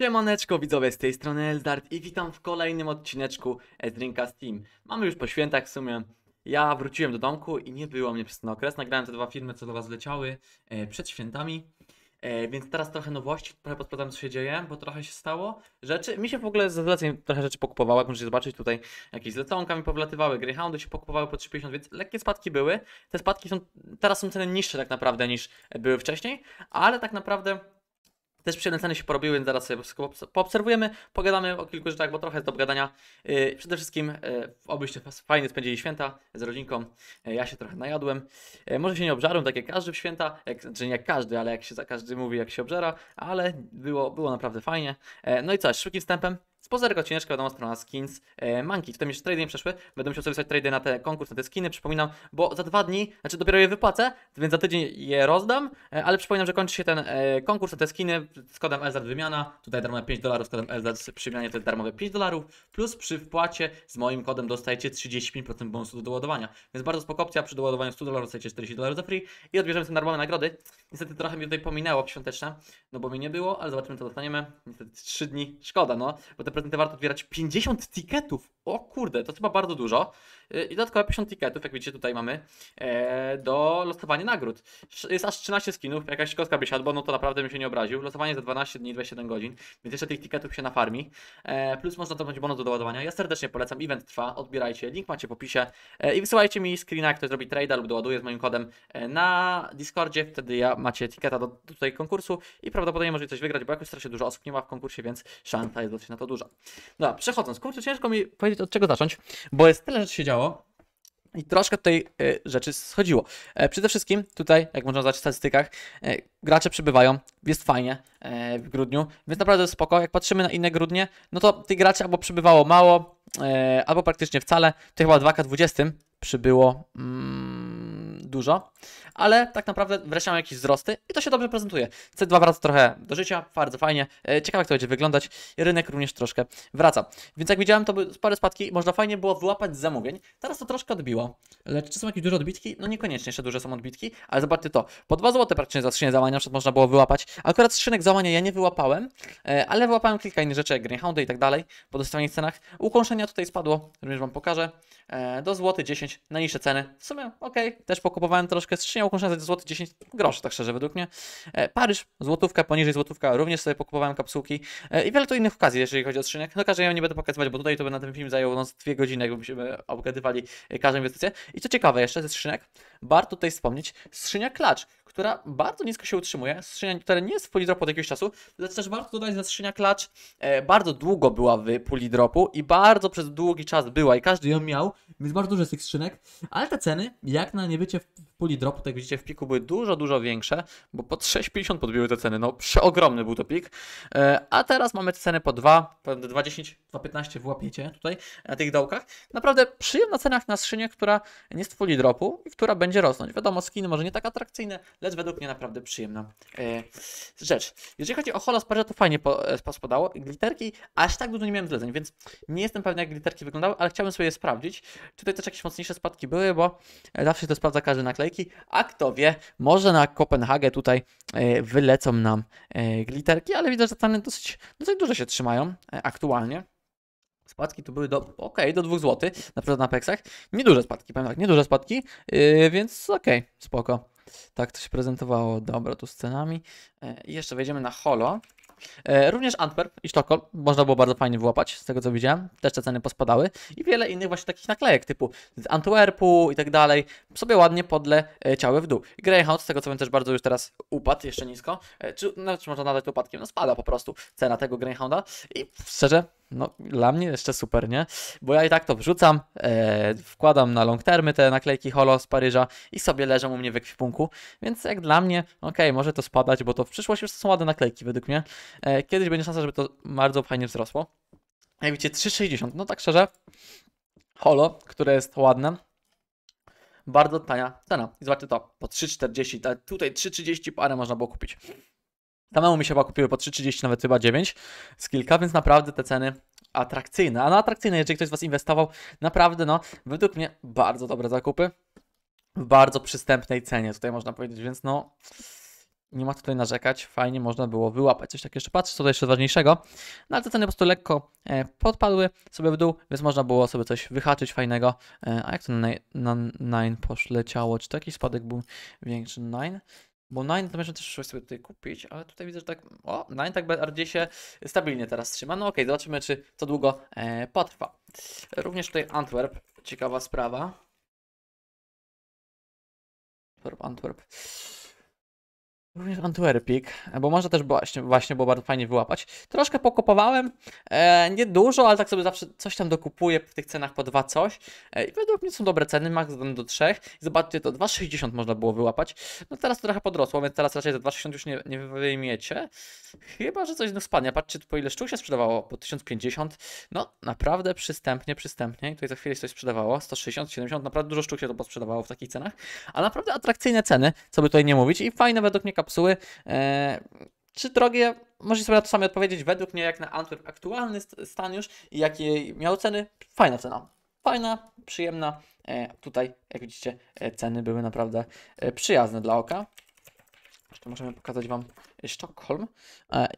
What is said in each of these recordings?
Siemaneczko widzowie, z tej strony Eldart i witam w kolejnym odcineczku Drinka Steam. Mamy już po świętach w sumie. Ja wróciłem do domku i nie było mnie przez ten okres. Nagrałem te dwa filmy, co do was leciały e, przed świętami. E, więc teraz trochę nowości, trochę podpowiadam co się dzieje, bo trochę się stało rzeczy. Mi się w ogóle za zleceń trochę rzeczy pokupowało, jak możecie zobaczyć tutaj jakieś zleconka mi powlatywały, Greyhoundy się pokupowały po 3,50, więc lekkie spadki były. Te spadki są, teraz są ceny niższe tak naprawdę niż były wcześniej, ale tak naprawdę też przyjemne ceny się porobiły, więc zaraz sobie wszystko poobserwujemy, pogadamy o kilku rzeczach, bo trochę jest do pogadania. Y, przede wszystkim y, obyście fajnie spędzili święta z rodzinką, y, ja się trochę najadłem. Może się nie obżarłem, tak jak każdy w święta, jak, znaczy nie jak każdy, ale jak się każdy mówi, jak się obżera, ale było, było naprawdę fajnie. No i co, szybkim wstępem, Spoza tego ciężka wiadomo strona skins e, Monkey. Tutaj jeszcze trady nie przeszły. Będę musiał sobie wysłać trady na te konkurs, na te skiny, przypominam, bo za dwa dni, znaczy dopiero je wypłacę, więc za tydzień je rozdam, e, ale przypominam, że kończy się ten e, konkurs na te skiny z kodem Elzard wymiana. Tutaj darmowe 5 dolarów, z kodem Elzard przy wymianie to jest darmowe 5 dolarów, plus przy wpłacie z moim kodem dostajecie 35% bonusu do doładowania. Więc bardzo spoko opcja, przy doładowaniu 100 dolarów dostajecie 40 dolarów za free i odbierzemy te darmowe nagrody. Niestety trochę mi tutaj pominęło świąteczne, no bo mi nie było, ale zobaczymy co dostaniemy. Niestety 3 dni, szkoda no, bo te prezenty warto odbierać 50 tiketów. O kurde, to chyba bardzo dużo. Y, I dodatkowo 50 tiketów, jak widzicie tutaj mamy, e, do losowania nagród. Jest aż 13 skinów, jakaś kostka by siadła, no to naprawdę bym się nie obraził. Losowanie za 12 dni, 21 godzin, więc jeszcze tych tiketów się nafarmi. E, plus można zabrać bonus do doładowania. Ja serdecznie polecam, event trwa, odbierajcie, link macie w opisie. E, I wysyłajcie mi screena, kto zrobi trader lub doładuje z moim kodem na Discordzie, wtedy ja macie tiketa do, do tutaj konkursu i prawdopodobnie możecie coś wygrać, bo jakoś strasznie dużo osób nie ma w konkursie, więc szansa jest dosyć na to duża duża. No, przechodząc, kurczę, ciężko mi powiedzieć od czego zacząć, bo jest tyle rzeczy się działo i troszkę tutaj y, rzeczy schodziło. E, przede wszystkim tutaj, jak można zobaczyć w statystykach, e, gracze przybywają, jest fajnie e, w grudniu, więc naprawdę jest spoko. Jak patrzymy na inne grudnie, no to tych graczy albo przybywało mało, e, albo praktycznie wcale. To chyba 2K20 przybyło... Mm, dużo, ale tak naprawdę wreszcie mam jakieś wzrosty i to się dobrze prezentuje. C2 wraca trochę do życia, bardzo fajnie, e, ciekawe jak to będzie wyglądać, rynek również troszkę wraca. Więc jak widziałem, to były spore spadki, można fajnie było wyłapać z zamówień, teraz to troszkę odbiło. Lecz czy są jakieś duże odbitki? No niekoniecznie jeszcze duże są odbitki, ale zobaczcie to, po 2 zł praktycznie za skrzynię załamania można było wyłapać. Akurat skrzynek załamania ja nie wyłapałem, e, ale wyłapałem kilka innych rzeczy, jak Greenhoundy i tak dalej, po dostawanych cenach. Ukąszenia tutaj spadło, również Wam pokażę, e, do złoty 10 na niższe ceny, w sumie ok, też kupowałem troszkę skrzynią kosztowała za złoty 10 groszy, tak szczerze według mnie. E, Paryż, złotówka, poniżej złotówka, również sobie pokupowałem kapsułki e, i wiele tu innych okazji, jeżeli chodzi o strzynek No każę ja nie będę pokazywać, bo tutaj to by na tym film zajęło nas no, dwie godziny, jakbyśmy obgadywali e, każdą inwestycję. I co ciekawe jeszcze ze skrzynek, warto tutaj wspomnieć, skrzynia klacz, która bardzo nisko się utrzymuje, skrzynia, która nie jest w polidropu od jakiegoś czasu, lecz też warto dodać, że skrzynia klacz e, bardzo długo była w polidropu i bardzo przez długi czas była i każdy ją miał więc bardzo dużo tych skrzynek, ale te ceny, jak na niebycie w puli dropu, tak widzicie, w piku były dużo, dużo większe, bo po 6,50 podbiły te ceny. No, przeogromny był to pik. E, a teraz mamy te ceny po 2, 2,10, 2,15 wyłapiecie tutaj na e, tych dołkach. Naprawdę przyjemna cena na skrzynię, która nie jest w puli dropu i która będzie rosnąć. Wiadomo, skiny może nie tak atrakcyjne, lecz według mnie naprawdę przyjemna e, rzecz. Jeżeli chodzi o Holo to fajnie pospadało. Gliterki, aż tak dużo nie miałem zleceń, więc nie jestem pewien, jak gliterki wyglądały, ale chciałbym sobie je sprawdzić. Tutaj też jakieś mocniejsze spadki były, bo e, zawsze to sprawdza każdy naklejki. A kto wie, może na Kopenhagę tutaj e, wylecą nam e, gliterki, ale widzę, że ceny dosyć, dosyć dużo się trzymają aktualnie. Spadki tu były do, okej, okay, do 2 zł, na przykład na peksach. Nieduże spadki, powiem tak, nieduże spadki, yy, więc okej, okay, spoko. Tak to się prezentowało, dobra, tu z cenami. Yy, jeszcze wejdziemy na Holo. E, również Antwerp i Sztokholm można było bardzo fajnie wyłapać, z tego co widziałem. Też te ceny pospadały. I wiele innych właśnie takich naklejek typu Antwerpu i tak dalej. Sobie ładnie podle e, ciały w dół. Greyhound, z tego co wiem, też bardzo już teraz upadł, jeszcze nisko. E, czy, no, czy można nadać upadkiem? No spada po prostu cena tego Greyhounda. I szczerze, no, dla mnie jeszcze super, nie? Bo ja i tak to wrzucam, e, wkładam na long termy te naklejki holo z Paryża i sobie leżą u mnie w ekwipunku, więc jak dla mnie, okej, okay, może to spadać, bo to w przyszłości już są ładne naklejki według mnie. E, kiedyś będzie szansa, żeby to bardzo fajnie wzrosło. Jak widzicie, 3,60, no tak szczerze, holo, które jest ładne, bardzo tania cena. I zobaczcie to, po 3,40, tutaj 3,30 parę można było kupić. Samemu mi się chyba kupiły po 3,30, nawet chyba 9 z kilka, więc naprawdę te ceny atrakcyjne. A no atrakcyjne, jeżeli ktoś z Was inwestował, naprawdę no, według mnie bardzo dobre zakupy w bardzo przystępnej cenie, tutaj można powiedzieć, więc no nie ma tutaj narzekać, fajnie można było wyłapać. Coś tak jeszcze patrzę, co to jeszcze ważniejszego. No ale te ceny po prostu lekko e, podpadły sobie w dół, więc można było sobie coś wyhaczyć fajnego. E, a jak to na 9 poszleciało? Czy to jakiś spadek był większy? 9? Bo Nine to myślę też przyszłość sobie tutaj kupić, ale tutaj widzę, że tak. O, Nine tak bardziej się stabilnie teraz trzyma. No okej, okay, zobaczymy, czy to długo e, potrwa. Również tutaj Antwerp, ciekawa sprawa. Antwerp, Antwerp. Również Antwerpik, bo może też właśnie, właśnie było bardzo fajnie wyłapać. Troszkę pokopowałem, e, nie dużo, ale tak sobie zawsze coś tam dokupuję w tych cenach po dwa coś. E, I według mnie są dobre ceny, max do trzech. Zobaczcie, to 2,60 można było wyłapać. No teraz to trochę podrosło, więc teraz raczej za 2,60 już nie, nie wyjmiecie. Chyba, że coś no spadnie. Patrzcie po ile sztuk się sprzedawało, po 1050. No naprawdę przystępnie, przystępnie. I tutaj za chwilę coś sprzedawało, 160, 70, naprawdę dużo sztuk się to posprzedawało w takich cenach. A naprawdę atrakcyjne ceny, co by tutaj nie mówić i fajne według mnie kapsuły. E, czy drogie? Możesz sobie na to sami odpowiedzieć. Według mnie, jak na Antwerp aktualny stan już i jakie miał ceny, fajna cena. Fajna, przyjemna. E, tutaj, jak widzicie, e, ceny były naprawdę przyjazne dla oka. Jeszcze możemy pokazać Wam Sztokholm.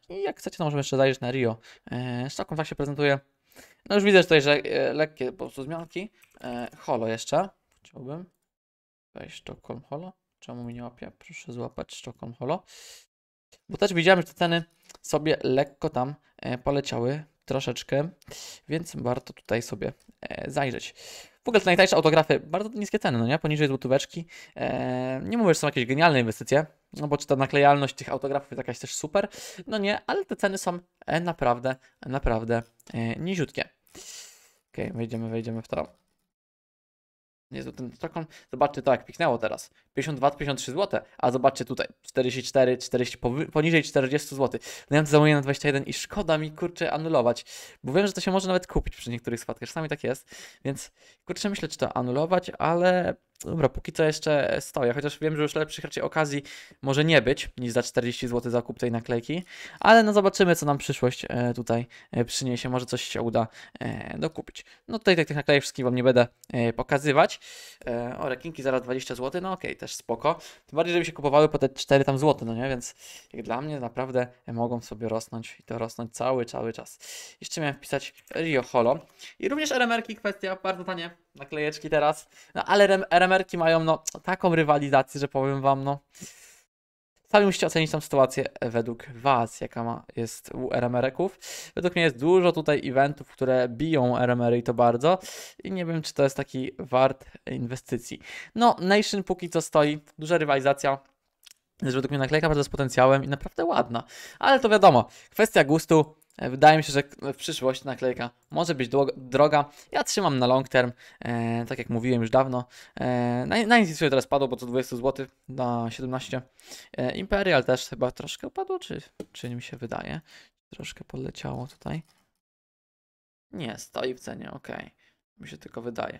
I jak chcecie, to możemy jeszcze zajrzeć na Rio. Sztokholm tak się prezentuje. No już widzę tutaj, że lekkie po prostu zmianki. Holo jeszcze. Chciałbym. Weź Sztokholm Holo. Czemu mnie nie łapie? Proszę złapać Stockholm Holo. Bo też widziałem, że te ceny sobie lekko tam e, poleciały troszeczkę, więc warto tutaj sobie e, zajrzeć. W ogóle te najtańsze autografy, bardzo niskie ceny, no nie? Poniżej złotóweczki. E, nie mówię, że są jakieś genialne inwestycje, no bo czy ta naklejalność tych autografów jest jakaś też super, no nie, ale te ceny są naprawdę, naprawdę e, niziutkie. Okej, okay, wejdziemy, wejdziemy w to nie ten taką. Zobaczcie jak piknęło teraz. 52, 53 zł, a zobaczcie tutaj 44, 40, poniżej 40 zł. No ja zamuję na 21 i szkoda mi kurczę anulować, bo wiem, że to się może nawet kupić przy niektórych spadkach, czasami tak jest, więc kurczę myślę, czy to anulować, ale Dobra, póki co jeszcze stoję, chociaż wiem, że już lepszych raczej okazji może nie być niż za 40 zł zakup tej naklejki, ale no zobaczymy, co nam przyszłość e, tutaj e, przyniesie, może coś się uda e, dokupić. No tutaj tych, tych naklejek wszystkich Wam nie będę pokazywać. O, rekinki zaraz 20 zł, no okej, okay, też spoko. Tym bardziej, żeby się kupowały po te 4 tam złote, no nie, więc jak dla mnie naprawdę mogą sobie rosnąć i to rosnąć cały, cały czas. Jeszcze miałem wpisać Rio Holo i również RMR-ki, kwestia bardzo tanie naklejeczki teraz, no ale RMR Emerki mają no, taką rywalizację, że powiem wam, no. Sami musicie ocenić tam sytuację e, według was, jaka ma, jest u RMR-eków. Według mnie jest dużo tutaj eventów, które biją RMR i to bardzo. I nie wiem, czy to jest taki wart inwestycji. No, Nation póki co stoi, duża rywalizacja. Jest według mnie naklejka bardzo z potencjałem i naprawdę ładna. Ale to wiadomo, kwestia gustu E, wydaje mi się, że w przyszłości naklejka może być droga. Ja trzymam na long term, e, tak jak mówiłem już dawno. E, na, na Institute teraz padło, bo to 20 zł na 17. E, Imperial też chyba troszkę upadło, czy, czy mi się wydaje? Troszkę podleciało tutaj. Nie, stoi w cenie, ok. Mi się tylko wydaje.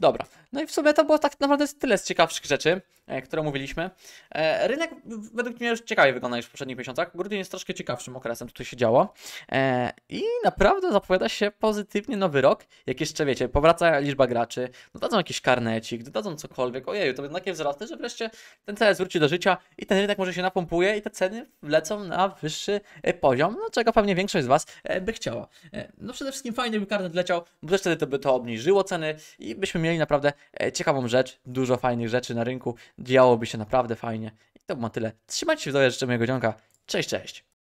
Dobra, no i w sumie to było tak naprawdę tyle z ciekawszych rzeczy. E, którą mówiliśmy. E, rynek według mnie już ciekawie wygląda niż w poprzednich miesiącach. Grudzień jest troszkę ciekawszym okresem, tutaj się działo. E, I naprawdę zapowiada się pozytywnie nowy rok. Jak jeszcze wiecie, powraca liczba graczy, dodadzą jakiś karnecik, dodadzą cokolwiek. Ojeju, to będą takie wzrosty, że wreszcie ten CS wróci do życia i ten rynek może się napompuje i te ceny wlecą na wyższy poziom, no czego pewnie większość z Was by chciała. No przede wszystkim fajnie by karnet leciał, bo też wtedy to by to obniżyło ceny i byśmy mieli naprawdę ciekawą rzecz, dużo fajnych rzeczy na rynku działoby się naprawdę fajnie. I to było tyle. Trzymajcie się w dole, życzę mojego dzionka. Cześć, cześć.